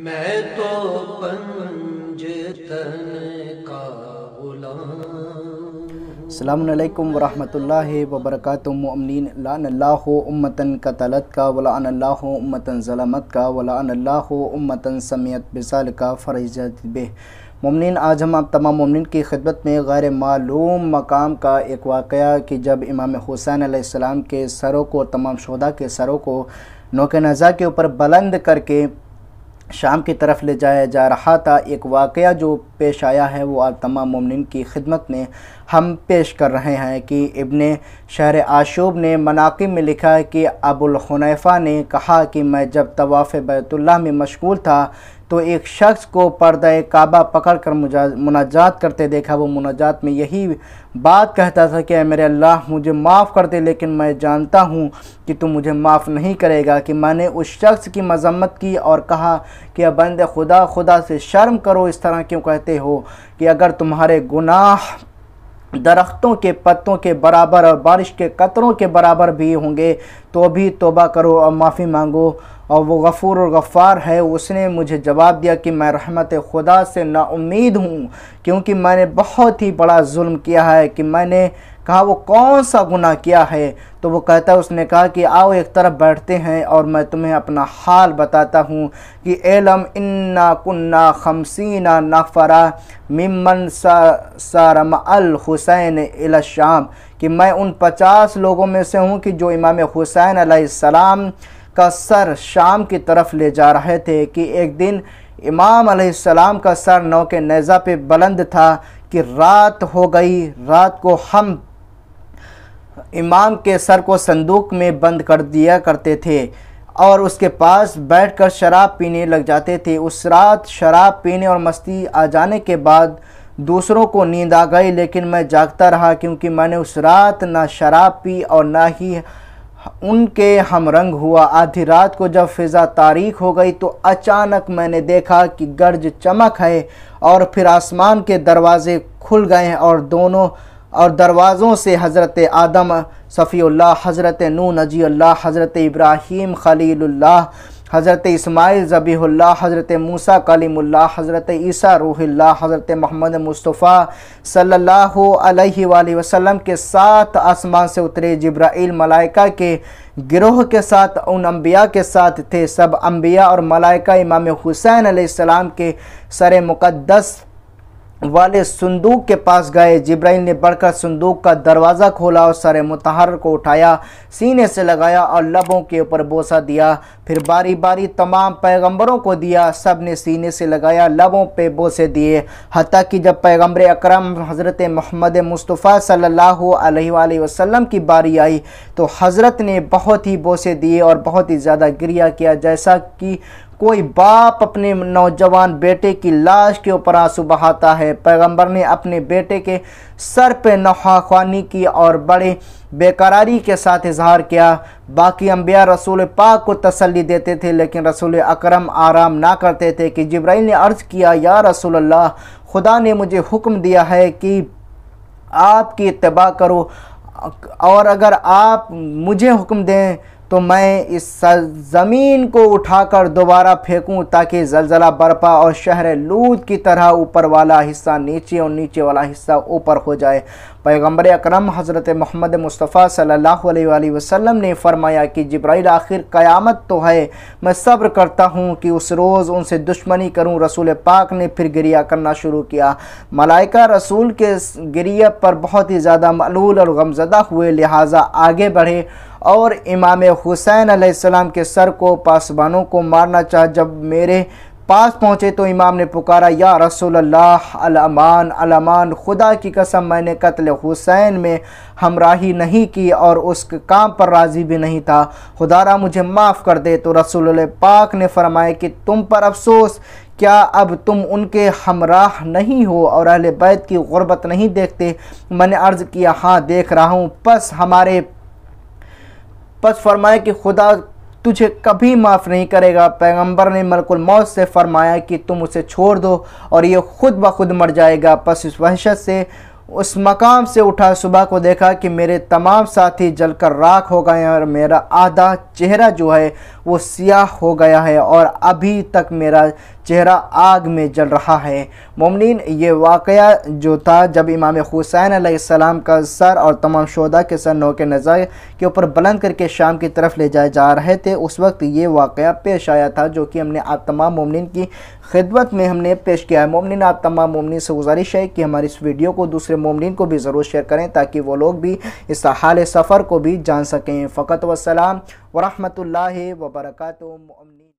میں تو السلام علیکم ورحمۃ اللہ وبرکاتہ مؤمنین لعن اللہ امتن قتلت کا ولعن اللہ امتن ظلمت کا ولعن اللہ امتن سمیت بسال کا فرجت بہ ممنن آج ہم آپ تمام ممنن کی خدمت میں غیر معلوم مقام کا ایک واقعہ کہ جب امام حسین علیہ السلام کے سروں کو تمام شہدہ کے سروں کو نوک نزا کے اوپر بلند کر کے شام کی طرف لے جایا جا رہا تھا ایک واقعہ جو پیش آیا ہے وہ آپ تمام مومنین کی خدمت میں ہم پیش کر رہے ہیں کہ ابن شہر آشوب نے مناقب میں لکھا ہے کہ الخنیفہ نے کہا کہ میں جب طواف بیت اللہ میں مشغول تھا تو ایک شخص کو پردہ کعبہ پکڑ کر مناجات کرتے دیکھا وہ مناجات میں یہی بات کہتا تھا کہ اے میرے اللہ مجھے معاف کر دے لیکن میں جانتا ہوں کہ تم مجھے معاف نہیں کرے گا کہ میں نے اس شخص کی مذمت کی اور کہا کہ بند خدا خدا سے شرم کرو اس طرح کیوں کہتے ہو کہ اگر تمہارے گناہ درختوں کے پتوں کے برابر اور بارش کے قطروں کے برابر بھی ہوں گے تو بھی توبہ کرو اور معافی مانگو اور وہ غفور اور غفار ہے اس نے مجھے جواب دیا کہ میں رحمت خدا سے نا امید ہوں کیونکہ میں نے بہت ہی بڑا ظلم کیا ہے کہ میں نے کہا وہ کون سا گناہ کیا ہے تو وہ کہتا ہے اس نے کہا کہ آؤ ایک طرف بیٹھتے ہیں اور میں تمہیں اپنا حال بتاتا ہوں کہ علم انا خمسینہ نفرا ممن سا سارم الحسین الاشام کہ میں ان پچاس لوگوں میں سے ہوں کہ جو امام حسین علیہ السلام کا سر شام کی طرف لے جا رہے تھے کہ ایک دن امام علیہ السلام کا سر نو کے نیزہ پہ بلند تھا کہ رات ہو گئی رات کو ہم امام کے سر کو صندوق میں بند کر دیا کرتے تھے اور اس کے پاس بیٹھ کر شراب پینے لگ جاتے تھے اس رات شراب پینے اور مستی آ جانے کے بعد دوسروں کو نیند آ گئی لیکن میں جاگتا رہا کیونکہ میں نے اس رات نہ شراب پی اور نہ ہی ان کے ہم رنگ ہوا آدھی رات کو جب فضا تاریخ ہو گئی تو اچانک میں نے دیکھا کہ گرج چمک ہے اور پھر آسمان کے دروازے کھل گئے ہیں اور دونوں اور دروازوں سے حضرت آدم صفی اللہ حضرت نون نجی اللہ حضرت ابراہیم خلیل اللہ حضرت اسماعیل ضبی اللہ حضرت موسیٰ کلیم اللہ حضرت عیسیٰ روح اللہ حضرت محمد مصطفیٰ صلی اللہ علیہ وآلہ وسلم کے ساتھ آسمان سے اترے جبرائیل ملائکہ کے گروہ کے ساتھ ان انبیاء کے ساتھ تھے سب انبیاء اور ملائکہ امام حسین علیہ السلام کے سر مقدس والے صندوق کے پاس گئے جبرائیل نے بڑھ کر صندوق کا دروازہ کھولا اور سر متحر کو اٹھایا سینے سے لگایا اور لبوں کے اوپر بوسہ دیا پھر باری باری تمام پیغمبروں کو دیا سب نے سینے سے لگایا لبوں پہ بوسے دیے حتیٰ کہ جب پیغمبر اکرم حضرت محمد مصطفیٰ صلی اللہ علیہ وآلہ وسلم کی باری آئی تو حضرت نے بہت ہی بوسے دیے اور بہت ہی زیادہ گریہ کیا جیسا کہ کوئی باپ اپنے نوجوان بیٹے کی لاش کے اوپر آنسو بہاتا ہے پیغمبر نے اپنے بیٹے کے سر پہ نواخوانی کی اور بڑے قراری کے ساتھ اظہار کیا باقی انبیاء رسول پاک کو تسلی دیتے تھے لیکن رسول اکرم آرام نہ کرتے تھے کہ جبرائیل نے عرض کیا یا رسول اللہ خدا نے مجھے حکم دیا ہے کہ آپ کی اتباع کرو اور اگر آپ مجھے حکم دیں تو میں اس زمین کو اٹھا کر دوبارہ پھینکوں تاکہ زلزلہ برپا اور شہر لود کی طرح اوپر والا حصہ نیچے اور نیچے والا حصہ اوپر ہو جائے پیغمبر اکرم حضرت محمد مصطفیٰ صلی اللہ علیہ وآلہ وسلم نے فرمایا کہ جبرائیل آخر قیامت تو ہے میں صبر کرتا ہوں کہ اس روز ان سے دشمنی کروں رسول پاک نے پھر گریہ کرنا شروع کیا ملائکہ رسول کے گریہ پر بہت ہی زیادہ معلول اور غمزدہ ہوئے لہٰذا آگے بڑھے اور امام حسین علیہ السلام کے سر کو پاسبانوں کو مارنا چاہا جب میرے پاس پہنچے تو امام نے پکارا یا رسول اللہ الامان الامان خدا کی قسم میں نے قتل حسین میں ہمراہی نہیں کی اور اس کے کام پر راضی بھی نہیں تھا خدا را مجھے معاف کر دے تو رسول اللہ پاک نے فرمایا کہ تم پر افسوس کیا اب تم ان کے ہمراہ نہیں ہو اور اہل بیت کی غربت نہیں دیکھتے میں نے عرض کیا ہاں دیکھ رہا ہوں پس ہمارے پس فرمایا کہ خدا تجھے کبھی معاف نہیں کرے گا پیغمبر نے ملک الموت سے فرمایا کہ تم اسے چھوڑ دو اور یہ خود بخود مر جائے گا پس اس وحشت سے اس مقام سے اٹھا صبح کو دیکھا کہ میرے تمام ساتھی جل کر راکھ ہو گئے ہیں اور میرا آدھا چہرہ جو ہے وہ سیاہ ہو گیا ہے اور ابھی تک میرا چہرہ آگ میں جل رہا ہے مومنین یہ واقعہ جو تھا جب امام حسین علیہ السلام کا سر اور تمام شہدہ کے سر نو کے نظر کے اوپر بلند کر کے شام کی طرف لے جائے جا رہے تھے اس وقت یہ واقعہ پیش آیا تھا جو کہ ہم نے آپ تمام مومنین کی خدمت میں ہم نے پیش کیا ہے مومنین آپ تمام مومنین سے گزارش ہے کہ ہماری اس ویڈیو کو دوسرے دوسرے مومنین کو بھی ضرور شیئر کریں تاکہ وہ لوگ بھی اس حال سفر کو بھی جان سکیں فقط وسلام ورحمت اللہ وبرکاتہ ممنین